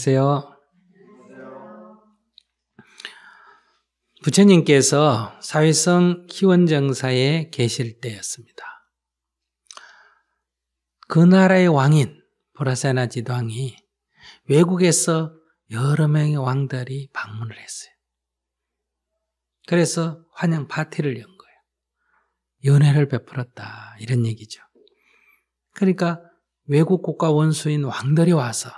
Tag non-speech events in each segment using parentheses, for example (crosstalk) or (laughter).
안녕하세요. 부처님께서 사회성 희원정사에 계실 때였습니다. 그 나라의 왕인 보라세나 지왕이 외국에서 여러 명의 왕들이 방문을 했어요. 그래서 환영 파티를 연 거예요. 연애를 베풀었다 이런 얘기죠. 그러니까 외국 국가 원수인 왕들이 와서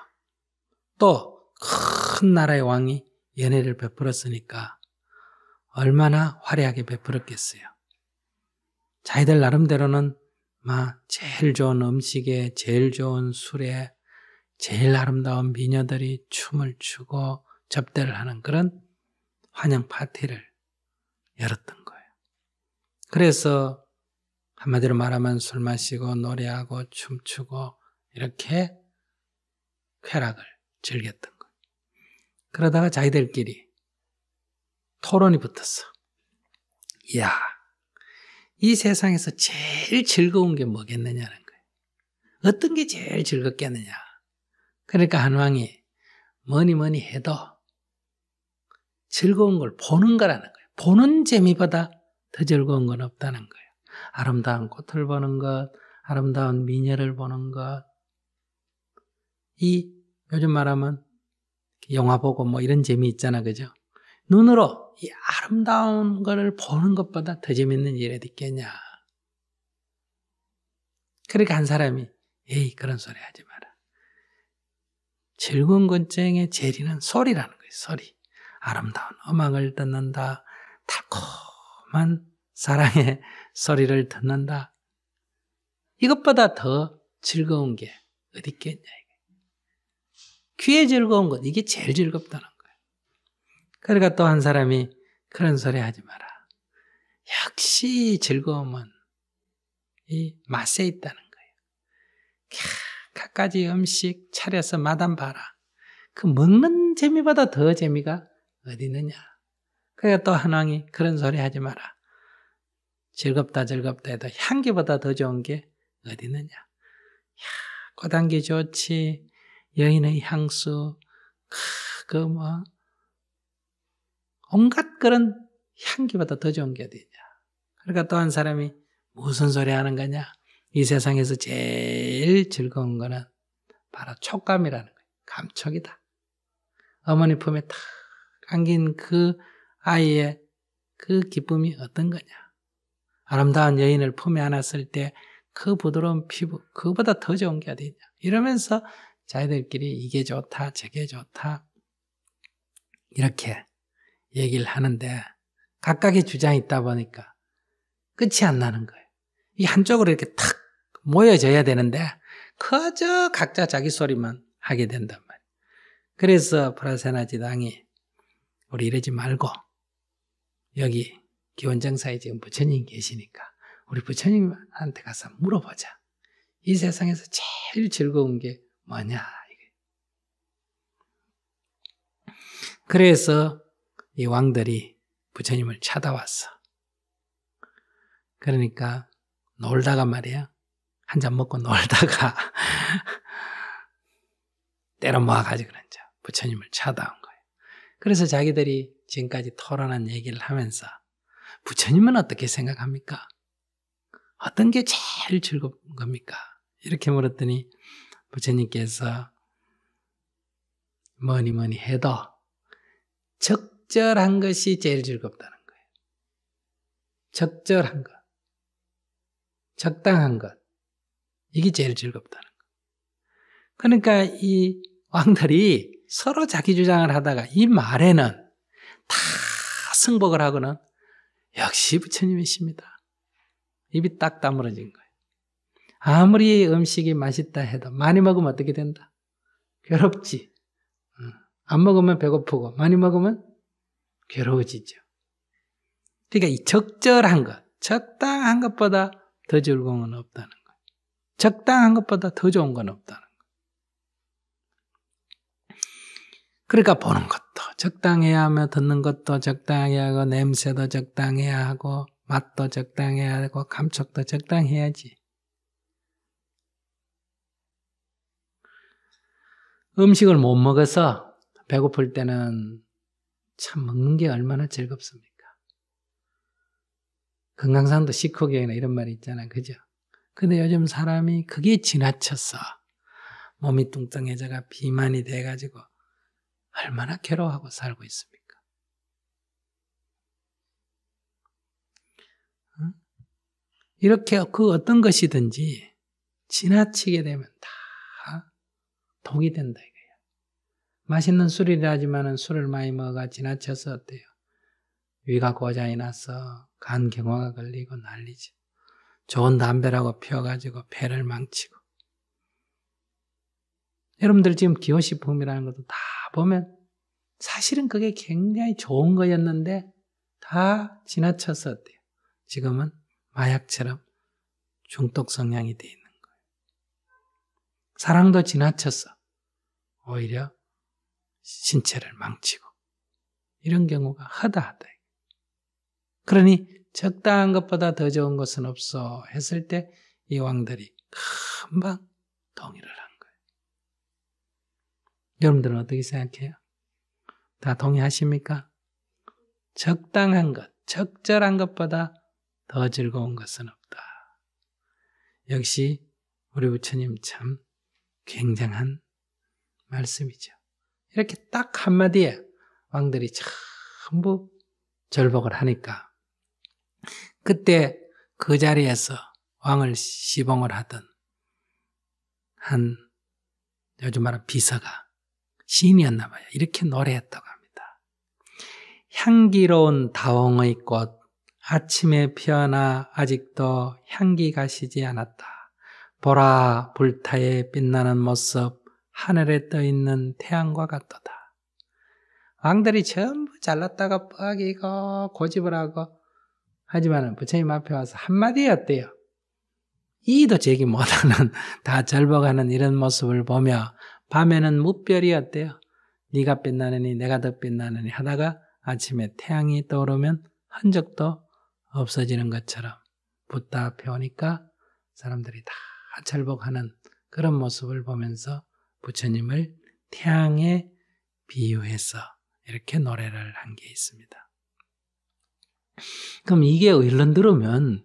또큰 나라의 왕이 연애를 베풀었으니까 얼마나 화려하게 베풀었겠어요. 자기들 나름대로는 막 제일 좋은 음식에 제일 좋은 술에 제일 아름다운 미녀들이 춤을 추고 접대를 하는 그런 환영 파티를 열었던 거예요. 그래서 한마디로 말하면 술 마시고 노래하고 춤추고 이렇게 쾌락을 즐겼던 거예요. 그러다가 자기들끼리 토론이 붙었어. 이야, 이 세상에서 제일 즐거운 게 뭐겠느냐는 거예요. 어떤 게 제일 즐겁겠느냐. 그러니까 한왕이 뭐니 뭐니 해도 즐거운 걸 보는 거라는 거예요. 보는 재미보다 더 즐거운 건 없다는 거예요. 아름다운 꽃을 보는 것, 아름다운 미녀를 보는 것, 이 요즘 말하면 영화 보고 뭐 이런 재미 있잖아, 그죠? 눈으로 이 아름다운 것을 보는 것보다 더 재밌는 일이 있겠냐. 그러니까 한 사람이 에이 그런 소리 하지 마라. 즐거운 것쟁의 재리는 소리라는 거예요. 소리. 아름다운 음악을 듣는다. 달콤한 사랑의 소리를 듣는다. 이것보다 더 즐거운 게 어디 있겠냐. 귀에 즐거운 것, 이게 제일 즐겁다는 거예요. 그러니까 또 한 사람이 그런 소리 하지 마라. 역시 즐거움은 이 맛에 있다는 거예요. 캬, 갖가지 음식 차려서 마담 봐라. 그 먹는 재미보다 더 재미가 어디 있느냐. 그러니까 또 한왕이 그런 소리 하지 마라. 즐겁다 즐겁다 해도 향기보다 더 좋은 게 어디 있느냐. 야, 고단기 좋지. 여인의 향수, 그, 뭐, 온갖 그런 향기보다 더 좋은 게 어디냐. 그러니까 또 한 사람이 무슨 소리 하는 거냐. 이 세상에서 제일 즐거운 거는 바로 촉감이라는 거예요. 감촉이다. 어머니 품에 탁 안긴 그 아이의 그 기쁨이 어떤 거냐. 아름다운 여인을 품에 안았을 때 그 부드러운 피부, 그보다 더 좋은 게 어디 있냐. 이러면서 자기들끼리 이게 좋다, 저게 좋다, 이렇게 얘기를 하는데 각각의 주장이 있다 보니까 끝이 안 나는 거예요. 이 한쪽으로 이렇게 탁 모여져야 되는데 그저 각자 자기 소리만 하게 된단 말이에요. 그래서 프라세나 지당이 우리 이러지 말고 여기 기원정사에 지금 부처님 계시니까 우리 부처님한테 가서 물어보자. 이 세상에서 제일 즐거운 게 뭐냐. 그래서 이 왕들이 부처님을 찾아왔어. 그러니까 놀다가 말이야. 한 잔 먹고 놀다가 (laughs) 때려 모아가지고 그런 지 부처님을 찾아온 거예요. 그래서 자기들이 지금까지 토론한 얘기를 하면서 부처님은 어떻게 생각합니까? 어떤 게 제일 즐거운 겁니까? 이렇게 물었더니 부처님께서 뭐니 뭐니 해도 적절한 것이 제일 즐겁다는 거예요. 적절한 것. 적당한 것. 이게 제일 즐겁다는 거. 그러니까 이 왕들이 서로 자기 주장을 하다가 이 말에는 다 승복을 하고는 역시 부처님이십니다. 입이 딱 다물어진 거. 예요 아무리 음식이 맛있다 해도 많이 먹으면 어떻게 된다? 괴롭지. 안 먹으면 배고프고 많이 먹으면 괴로워지죠. 그러니까 이 적절한 것, 적당한 것보다 더 즐거운 건 없다는 거. 적당한 것보다 더 좋은 건 없다는 거. 그러니까 보는 것도 적당해야 하며 듣는 것도 적당해야 하고 냄새도 적당해야 하고 맛도 적당해야 하고 감촉도 적당해야지. 음식을 못 먹어서 배고플 때는 참 먹는 게 얼마나 즐겁습니까? 건강상도 식후경이나 이런 말이 있잖아. 그죠? 근데 요즘 사람이 그게 지나쳤어. 몸이 뚱뚱해져가 비만이 돼가지고 얼마나 괴로워하고 살고 있습니까? 이렇게 그 어떤 것이든지 지나치게 되면 다 독이 된다 이거예요. 맛있는 술이라지만 술을 많이 먹어가 지나쳐서 어때요? 위가 고장이 나서 간 경화가 걸리고 난리지. 좋은 담배라고 피워가지고 배를 망치고. 여러분들 지금 기호식품이라는 것도 다 보면 사실은 그게 굉장히 좋은 거였는데 다 지나쳐서 어때요? 지금은 마약처럼 중독 성향이 돼 있는 거예요. 사랑도 지나쳤어. 오히려 신체를 망치고 이런 경우가 하다하다. 그러니 적당한 것보다 더 좋은 것은 없어 했을 때 이 왕들이 금방 동의를 한 거예요. 여러분들은 어떻게 생각해요? 다 동의하십니까? 적당한 것, 적절한 것보다 더 즐거운 것은 없다. 역시 우리 부처님 참 굉장한 말씀이죠. 이렇게 딱 한마디에 왕들이 전부 절복을 하니까 그때 그 자리에서 왕을 시봉을 하던 한 요즘 말하 비서가 시인이었나 봐요. 이렇게 노래했다고 합니다. 향기로운 다홍의 꽃 아침에 피어나 아직도 향기가 시지 않았다. 보라 불타의 빛나는 모습 하늘에 떠 있는 태양과 같도다. 왕들이 전부 잘났다가 뻐기고 고집을 하고 하지만 부처님 앞에 와서 한마디어때요 이도 제기 못하는 (laughs) 다 절복하는 이런 모습을 보며 밤에는 무별이어때요 네가 빛나느니 내가 더 빛나느니 하다가 아침에 태양이 떠오르면 흔적도 없어지는 것처럼 붙다 앞에 오니까 사람들이 다 절복하는 그런 모습을 보면서 부처님을 태양에 비유해서 이렇게 노래를 한 게 있습니다. 그럼 이게 일론 들으면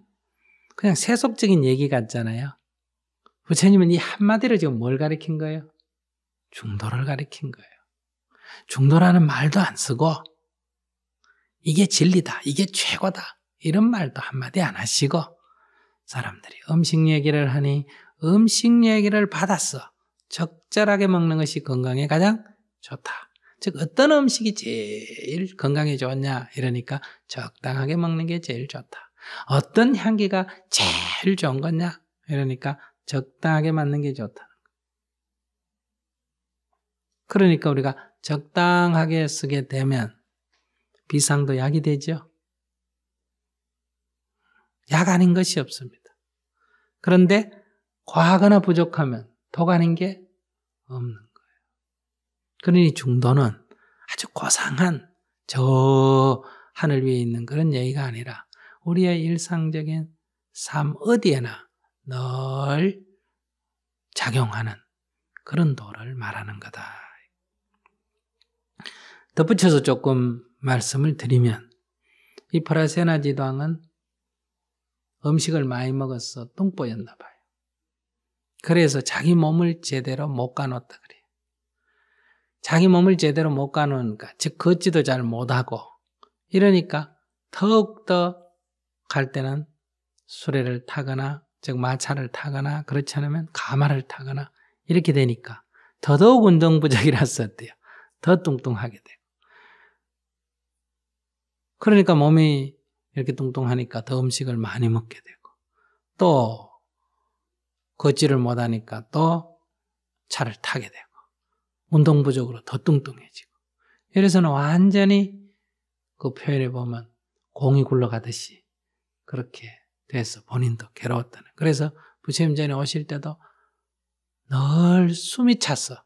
그냥 세속적인 얘기 같잖아요. 부처님은 이 한마디로 지금 뭘 가리킨 거예요? 중도를 가리킨 거예요. 중도라는 말도 안 쓰고 이게 진리다, 이게 최고다 이런 말도 한마디 안 하시고 사람들이 음식 얘기를 하니 음식 얘기를 받았어. 적절하게 먹는 것이 건강에 가장 좋다. 즉 어떤 음식이 제일 건강에 좋냐 이러니까 적당하게 먹는 게 제일 좋다. 어떤 향기가 제일 좋은 거냐 이러니까 적당하게 맞는 게 좋다. 그러니까 우리가 적당하게 쓰게 되면 비상도 약이 되죠. 약 아닌 것이 없습니다. 그런데 과하거나 부족하면 독 아닌 게 없는 거예요. 그러니 중도는 아주 고상한 저 하늘 위에 있는 그런 얘기가 아니라 우리의 일상적인 삶 어디에나 늘 작용하는 그런 도를 말하는 거다. 덧붙여서 조금 말씀을 드리면 이 파라세나 지방은 음식을 많이 먹어서 똥보였나 봐요. 그래서 자기 몸을 제대로 못 가눴다 그래요. 자기 몸을 제대로 못 가누니까, 즉 걷지도 잘 못하고 이러니까 더욱더 갈 때는 수레를 타거나 즉 마차를 타거나 그렇지 않으면 가마를 타거나 이렇게 되니까 더더욱 운동 부족이라서대요. 더 뚱뚱하게 돼요. 그러니까 몸이 이렇게 뚱뚱하니까 더 음식을 많이 먹게 되고 또 걷지를 못하니까 또 차를 타게 되고 운동 부족으로 더 뚱뚱해지고 이래서는 완전히 그 표현에 보면 공이 굴러가듯이 그렇게 돼서 본인도 괴로웠다는 그래서 부처님 전에 오실 때도 늘 숨이 찼어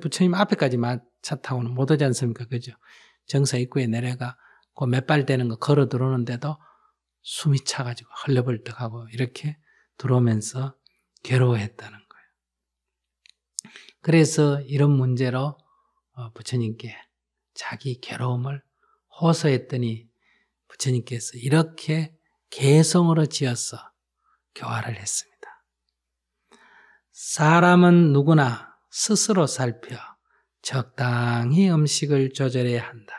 부처님 앞에까지 차 타고는 못 오지 않습니까 그죠 정사 입구에 내려가 그 몇 발 되는 거 걸어 들어오는데도 숨이 차가지고 헐레벌떡하고 이렇게 들어오면서 괴로워했다는 거예요. 그래서 이런 문제로 어, 부처님께 자기 괴로움을 호소했더니 부처님께서 이렇게 개성으로 지어서 교화를 했습니다. 사람은 누구나 스스로 살펴 적당히 음식을 조절해야 한다.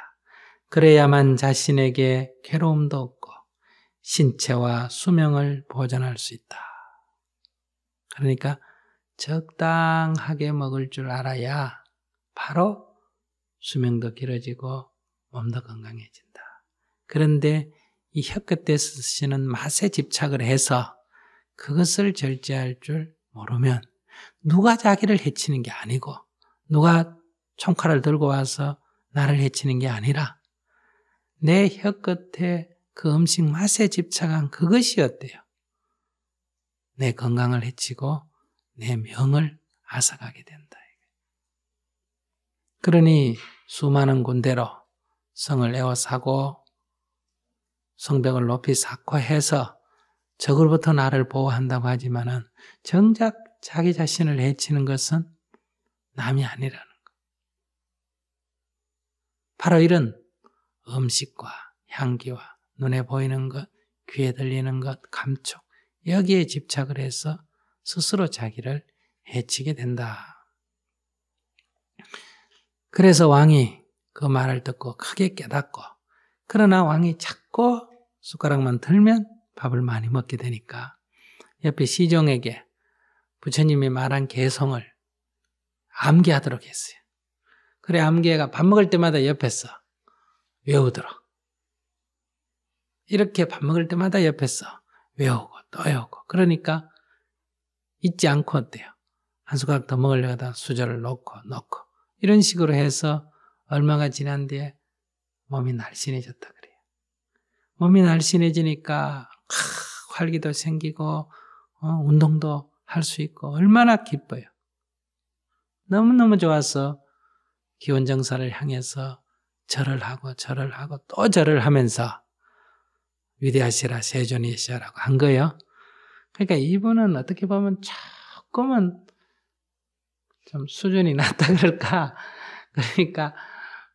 그래야만 자신에게 괴로움도 없고 신체와 수명을 보존할 수 있다. 그러니까 적당하게 먹을 줄 알아야 바로 수명도 길어지고 몸도 건강해진다. 그런데 이 혀끝 에 쓰시는 맛에 집착을 해서 그것을 절제할 줄 모르면 누가 자기를 해치는 게 아니고 누가 총칼을 들고 와서 나를 해치는 게 아니라 내 혀끝에 그 음식 맛에 집착한 그것이어때요 내 건강을 해치고 내 명을 앗아가게 된다. 그러니 수많은 군대로 성을 에워싸고 성벽을 높이 쌓고 해서 적으로부터 나를 보호한다고 하지만은 정작 자기 자신을 해치는 것은 남이 아니라는 것. 바로 이런 음식과 향기와 눈에 보이는 것, 귀에 들리는 것, 감촉, 여기에 집착을 해서 스스로 자기를 해치게 된다. 그래서 왕이 그 말을 듣고 크게 깨닫고 그러나 왕이 자꾸 숟가락만 들면 밥을 많이 먹게 되니까 옆에 시종에게 부처님이 말한 개성을 암기하도록 했어요. 그래 암기해가 밥 먹을 때마다 옆에서 외우도록 이렇게 밥 먹을 때마다 옆에서 외우고 또 외우고 그러니까 잊지 않고 어때요? 한 수각 더 먹으려다 수저를 놓고 놓고 이런 식으로 해서 얼마가 지난 뒤에 몸이 날씬해졌다 그래요. 몸이 날씬해지니까 아, 활기도 생기고 어, 운동도 할 수 있고 얼마나 기뻐요. 너무너무 좋아서 기원정사를 향해서 절을 하고 절을 하고 또 절을 하면서 위대하시라 세존이시라고 한 거예요. 그러니까 이분은 어떻게 보면 조금은 좀 수준이 낮다 그럴까? (laughs) 그러니까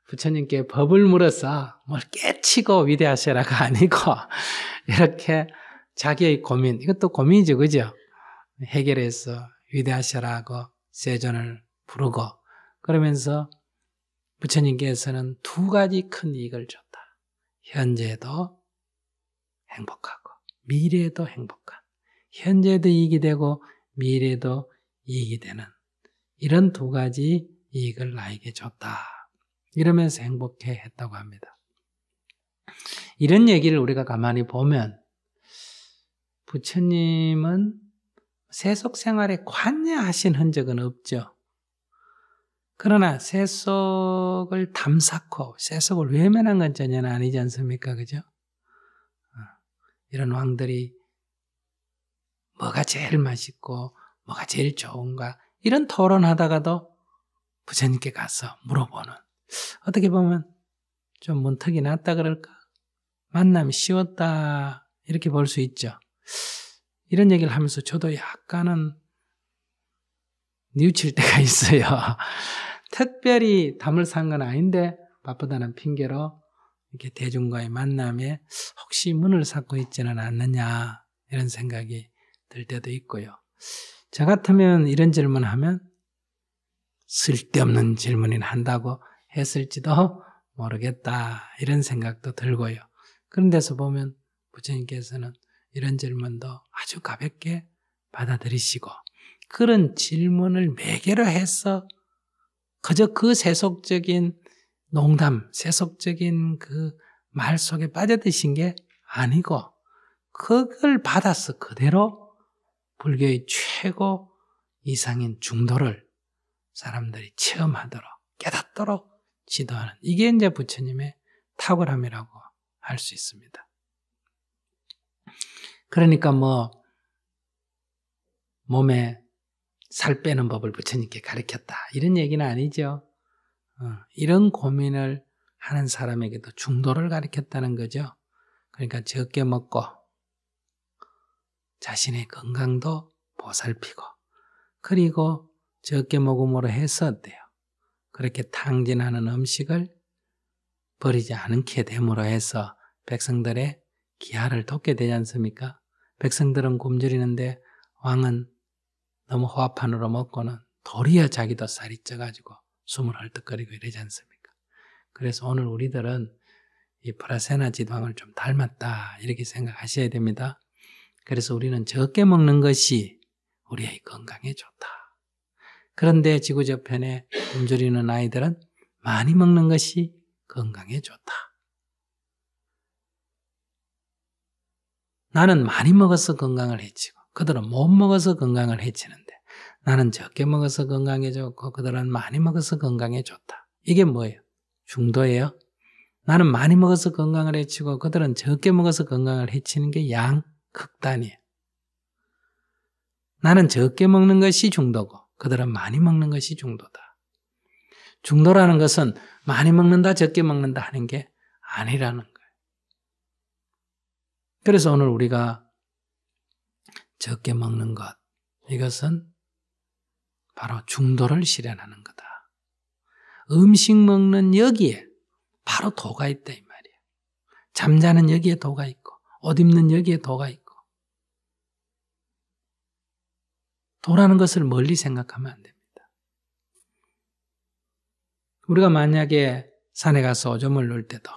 부처님께 법을 물어서 뭘 깨치고 위대하시라가 아니고 (laughs) 이렇게 자기의 고민, 이것도 고민이죠, 그죠? 해결해서 위대하시라고 세존을 부르고 그러면서 부처님께서는 두 가지 큰 이익을 줬다. 현재도 행복하고 미래에도 행복한 현재도 이익이 되고 미래도 이익이 되는 이런 두 가지 이익을 나에게 줬다. 이러면서 행복해 했다고 합니다. 이런 얘기를 우리가 가만히 보면 부처님은 세속 생활에 관여하신 흔적은 없죠. 그러나 세속을 담사코 세속을 외면한 건 전혀 아니지 않습니까? 그죠? 이런 왕들이 뭐가 제일 맛있고 뭐가 제일 좋은가 이런 토론하다가도 부처님께 가서 물어보는 어떻게 보면 좀 문턱이 낮다 그럴까 만남이 쉬웠다 이렇게 볼 수 있죠. 이런 얘기를 하면서 저도 약간은 뉘우칠 (laughs) 때가 있어요. (laughs) 특별히 담을 산 건 아닌데 바쁘다는 핑계로 이렇게 대중과의 만남에 혹시 문을 닫고 있지는 않느냐 이런 생각이 들 때도 있고요. 저 같으면 이런 질문하면 쓸데없는 질문이 한다고 했을지도 모르겠다 이런 생각도 들고요. 그런 데서 보면 부처님께서는 이런 질문도 아주 가볍게 받아들이시고 그런 질문을 매개로 해서 그저 그 세속적인 농담, 세속적인 그 말 속에 빠져드신 게 아니고 그걸 받아서 그대로 불교의 최고 이상인 중도를 사람들이 체험하도록 깨닫도록 지도하는 이게 이제 부처님의 탁월함이라고 할 수 있습니다. 그러니까 뭐 몸에 살 빼는 법을 부처님께 가르쳤다 이런 얘기는 아니죠. 어, 이런 고민을 하는 사람에게도 중도를 가리켰다는 거죠. 그러니까 적게 먹고 자신의 건강도 보살피고 그리고 적게 먹음으로 했었대요. 그렇게 탕진하는 음식을 버리지 않게 됨으로 해서 백성들의 기아를 돕게 되지 않습니까? 백성들은 굶주리는데 왕은 너무 허합판으로 먹고는 도리어 자기도 살이 쪄가지고 숨을 헐떡거리고 이러지 않습니까? 그래서 오늘 우리들은 이 프라세나 지방을 좀 닮았다 이렇게 생각하셔야 됩니다. 그래서 우리는 적게 먹는 것이 우리의 건강에 좋다. 그런데 지구 저편에 굶주리는 아이들은 많이 먹는 것이 건강에 좋다. 나는 많이 먹어서 건강을 해치고 그들은 못 먹어서 건강을 해치는데 나는 적게 먹어서 건강에 좋고 그들은 많이 먹어서 건강에 좋다. 이게 뭐예요? 중도예요? 나는 많이 먹어서 건강을 해치고 그들은 적게 먹어서 건강을 해치는 게 양, 극단이에요. 나는 적게 먹는 것이 중도고 그들은 많이 먹는 것이 중도다. 중도라는 것은 많이 먹는다, 적게 먹는다 하는 게 아니라는 거예요. 그래서 오늘 우리가 적게 먹는 것, 이것은 바로 중도를 실현하는 거다. 음식 먹는 여기에 바로 도가 있다 이 말이야. 잠자는 여기에 도가 있고 옷 입는 여기에 도가 있고 도라는 것을 멀리 생각하면 안 됩니다. 우리가 만약에 산에 가서 오줌을 놓을 때도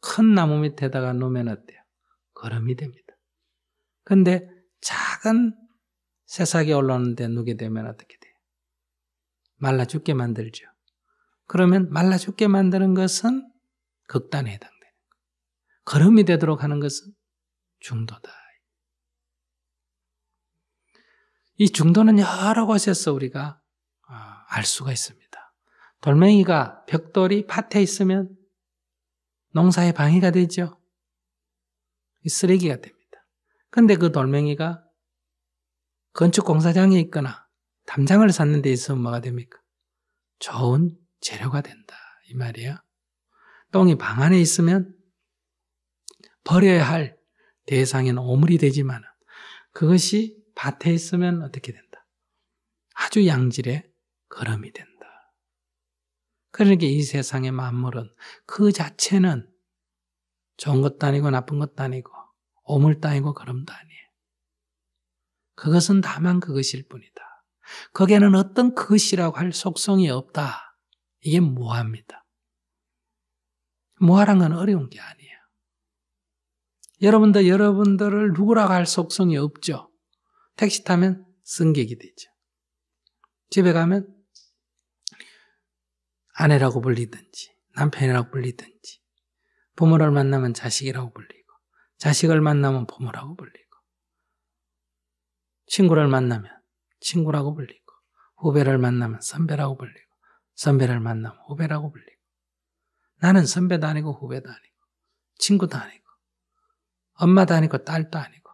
큰 나무 밑에다가 놓으면 어때요? 거름이 됩니다. 근데 작은 새싹이 올라오는데 누게 되면 어떻게 돼요? 말라 죽게 만들죠. 그러면 말라 죽게 만드는 것은 극단에 해당되는 거. 걸음이 되도록 하는 것은 중도다. 이 중도는 여러 곳에서 우리가 아, 알 수가 있습니다. 돌멩이가 벽돌이 밭에 있으면 농사에 방해가 되죠. 쓰레기가 됩니다. 근데 그 돌멩이가 건축 공사장에 있거나 담장을 쌓는 데있어 뭐가 됩니까? 좋은 재료가 된다. 이 말이야. 똥이 방 안에 있으면 버려야 할 대상엔 오물이 되지만 그것이 밭에 있으면 어떻게 된다? 아주 양질의 거름이 된다. 그러니까 이 세상의 만물은 그 자체는 좋은 것도 아니고 나쁜 것도 아니고 오물도 아니고 거름도 아니에요. 그것은 다만 그것일 뿐이다. 거기에는 어떤 그 것이라고 할 속성이 없다. 이게 무화입니다. 무아란건 어려운 게 아니에요. 여러분들, 여러분들을 누구라고 할 속성이 없죠. 택시 타면 승객이 되죠. 집에 가면 아내라고 불리든지, 남편이라고 불리든지, 부모를 만나면 자식이라고 불리고, 자식을 만나면 부모라고 불리고, 친구를 만나면 친구라고 불리고 후배를 만나면 선배라고 불리고 선배를 만나면 후배라고 불리고 나는 선배도 아니고 후배도 아니고 친구도 아니고 엄마도 아니고 딸도 아니고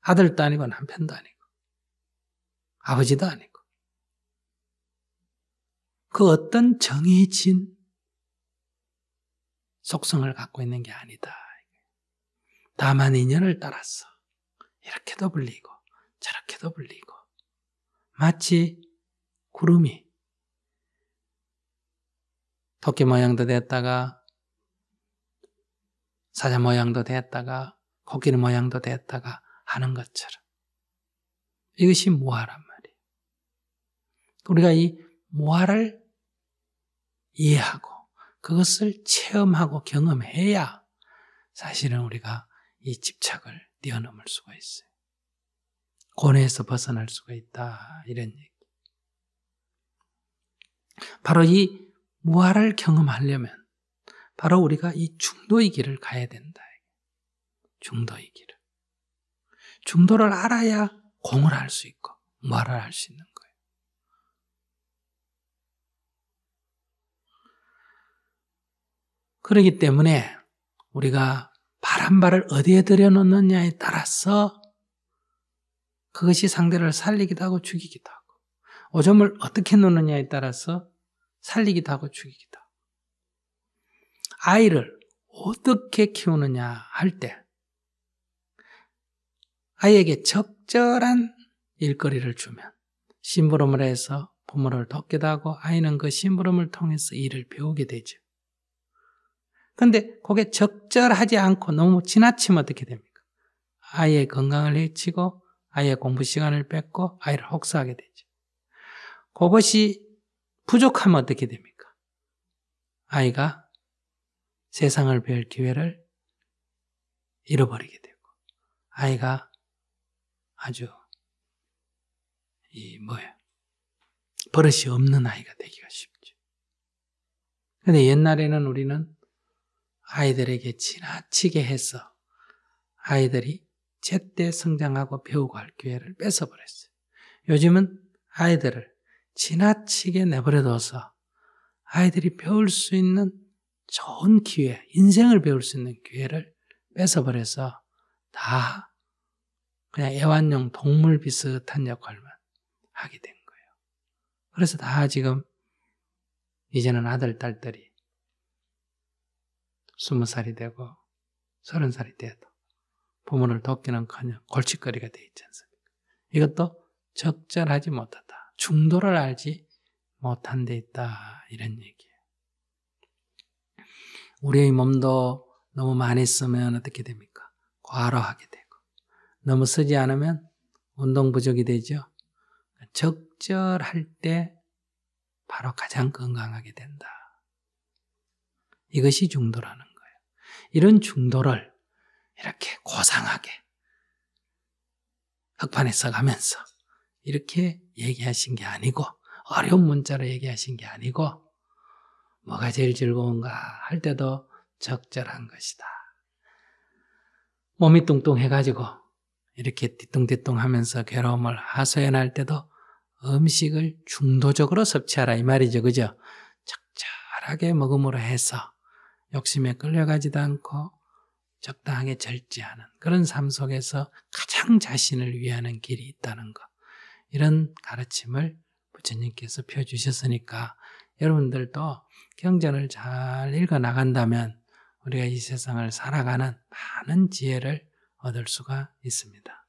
아들도 아니고 남편도 아니고 아버지도 아니고 그 어떤 정해진 속성을 갖고 있는 게 아니다. 다만 인연을 따라서 이렇게도 불리고 저렇게도 불리고 마치 구름이 토끼 모양도 됐다가 사자 모양도 됐다가 코끼리 모양도 됐다가 하는 것처럼 이것이 무화란 말이에요. 우리가 이 무화를 이해하고 그것을 체험하고 경험해야 사실은 우리가 이 집착을 뛰어넘을 수가 있어요. 고뇌에서 벗어날 수가 있다. 이런 얘기. 바로 이무화를 경험하려면 바로 우리가 이 중도의 길을 가야 된다. 중도의 길을. 중도를 알아야 공을 할 수 있고 무화를할 수 있는 거예요. 그러기 때문에 우리가 바람발을 어디에 들여놓느냐에 따라서 그것이 상대를 살리기도 하고 죽이기도 하고 오점을 어떻게 놓느냐에 따라서 살리기도 하고 죽이기도 하고 아이를 어떻게 키우느냐 할 때 아이에게 적절한 일거리를 주면 심부름을 해서 부모를 돕기도 하고 아이는 그 심부름을 통해서 일을 배우게 되죠. 근데 그게 적절하지 않고 너무 지나치면 어떻게 됩니까? 아이의 건강을 해치고 아이의 공부 시간을 뺏고 아이를 혹사하게 되죠. 그것이 부족하면 어떻게 됩니까? 아이가 세상을 배울 기회를 잃어버리게 되고, 아이가 아주, 이, 뭐야, 버릇이 없는 아이가 되기가 쉽죠. 근데 옛날에는 우리는 아이들에게 지나치게 해서 아이들이 제때 성장하고 배우고 할 기회를 뺏어버렸어요. 요즘은 아이들을 지나치게 내버려둬서 아이들이 배울 수 있는 좋은 기회, 인생을 배울 수 있는 기회를 뺏어버려서 다 그냥 애완용 동물 비슷한 역할만 하게 된 거예요. 그래서 다 지금 이제는 아들, 딸들이 스무 살이 되고 서른 살이 돼도 부모를 돕기는커녕 골칫거리가 되어 있지 않습니까? 이것도 적절하지 못하다. 중도를 알지 못한 데 있다. 이런 얘기예요. 우리의 몸도 너무 많이 쓰면 어떻게 됩니까? 과로하게 되고 너무 쓰지 않으면 운동 부족이 되죠. 적절할 때 바로 가장 건강하게 된다. 이것이 중도라는 거예요. 이런 중도를 이렇게 고상하게 흑판에 써가면서 이렇게 얘기하신 게 아니고 어려운 문자로 얘기하신 게 아니고 뭐가 제일 즐거운가 할 때도 적절한 것이다. 몸이 뚱뚱해가지고 이렇게 뒤뚱뒤뚱 하면서 괴로움을 하소연할 때도 음식을 중도적으로 섭취하라 이 말이죠. 그죠? 적절하게 먹음으로 해서 욕심에 끌려가지도 않고 적당하게 절제하는 그런 삶 속에서 가장 자신을 위하는 길이 있다는 것. 이런 가르침을 부처님께서 펴주셨으니까 여러분들도 경전을 잘 읽어 나간다면 우리가 이 세상을 살아가는 많은 지혜를 얻을 수가 있습니다.